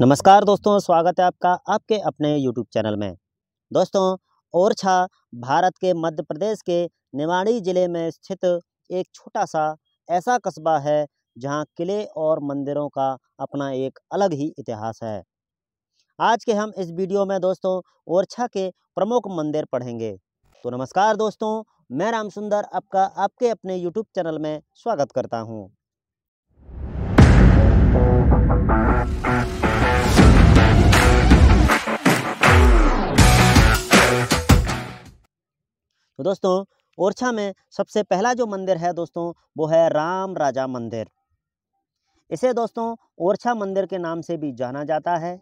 नमस्कार दोस्तों स्वागत है आपका आपके अपने यूट्यूब चैनल में दोस्तों ओरछा भारत के मध्य प्रदेश के निवाड़ी ज़िले में स्थित एक छोटा सा ऐसा कस्बा है जहां किले और मंदिरों का अपना एक अलग ही इतिहास है आज के हम इस वीडियो में दोस्तों ओरछा के प्रमुख मंदिर पढ़ेंगे तो नमस्कार दोस्तों मैं राम सुंदर आपका आपके अपने यूट्यूब चैनल में स्वागत करता हूँ तो दोस्तों ओरछा में सबसे पहला जो मंदिर है दोस्तों वो है राम राजा मंदिर इसे दोस्तों ओरछा मंदिर के नाम से भी जाना जाता है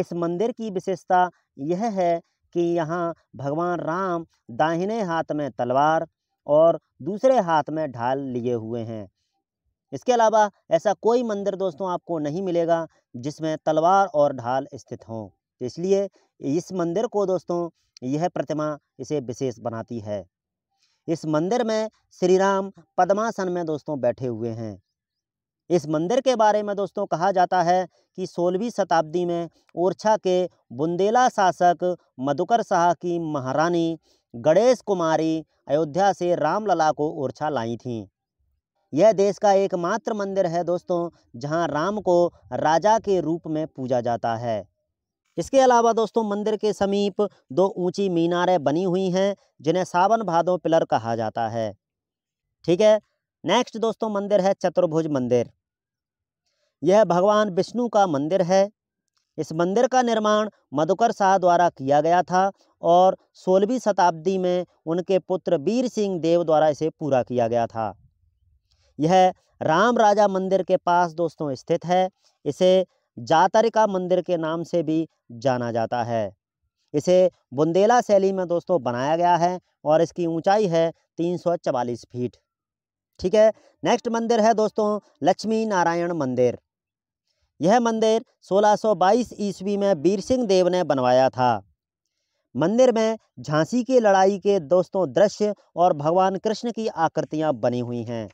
इस मंदिर की विशेषता यह है कि यहाँ भगवान राम दाहिने हाथ में तलवार और दूसरे हाथ में ढाल लिए हुए हैं इसके अलावा ऐसा कोई मंदिर दोस्तों आपको नहीं मिलेगा जिसमें तलवार और ढाल स्थित हों इसलिए इस मंदिर को दोस्तों यह प्रतिमा इसे विशेष बनाती है इस मंदिर में श्री राम पद्मासन में दोस्तों बैठे हुए हैं इस मंदिर के बारे में दोस्तों कहा जाता है कि सोलहवीं शताब्दी में ओरछा के बुंदेला शासक मधुकर शाह की महारानी गणेश कुमारी अयोध्या से रामलला को ओरछा लाई थीं यह देश का एकमात्र मंदिर है दोस्तों जहां राम को राजा के रूप में पूजा जाता है इसके अलावा दोस्तों मंदिर के समीप दो ऊंची मीनारें बनी हुई हैं जिन्हें सावन भादो पिलर कहा जाता है ठीक है नेक्स्ट दोस्तों मंदिर है चतुर्भुज मंदिर यह भगवान विष्णु का मंदिर है इस मंदिर का निर्माण मधुकर शाह द्वारा किया गया था और सोलहवीं शताब्दी में उनके पुत्र वीर सिंह देव द्वारा इसे पूरा किया गया था यह राम राजा मंदिर के पास दोस्तों स्थित है इसे जातरिका मंदिर के नाम से भी जाना जाता है इसे बुंदेला शैली में दोस्तों बनाया गया है और इसकी ऊंचाई है चवालीस फीट ठीक है नेक्स्ट मंदिर है दोस्तों लक्ष्मी नारायण मंदिर यह मंदिर 1622 ईस्वी में बीर सिंह देव ने बनवाया था मंदिर में झांसी की लड़ाई के दोस्तों दृश्य और भगवान कृष्ण की आकृतियां बनी हुई हैं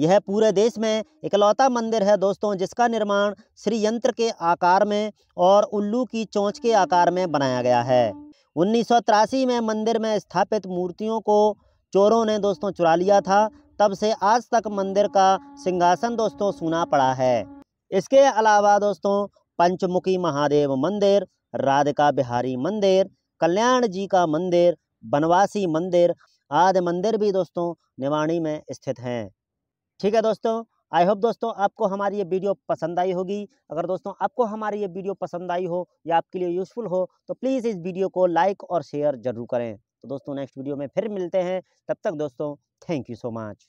यह पूरे देश में इकलौता मंदिर है दोस्तों जिसका निर्माण श्री यंत्र के आकार में और उल्लू की चोंच के आकार में बनाया गया है उन्नीस में मंदिर में स्थापित मूर्तियों को चोरों ने दोस्तों चुरा लिया था तब से आज तक मंदिर का सिंहासन दोस्तों सुना पड़ा है इसके अलावा दोस्तों पंचमुखी महादेव मंदिर राधिका बिहारी मंदिर कल्याण जी का मंदिर बनवासी मंदिर आदि मंदिर भी दोस्तों निवाणी में स्थित हैं ठीक है दोस्तों आई होप दोस्तों आपको हमारी ये वीडियो पसंद आई होगी अगर दोस्तों आपको हमारी ये वीडियो पसंद आई हो या आपके लिए यूज़फुल हो तो प्लीज़ इस वीडियो को लाइक और शेयर ज़रूर करें तो दोस्तों नेक्स्ट वीडियो में फिर मिलते हैं तब तक दोस्तों थैंक यू सो मच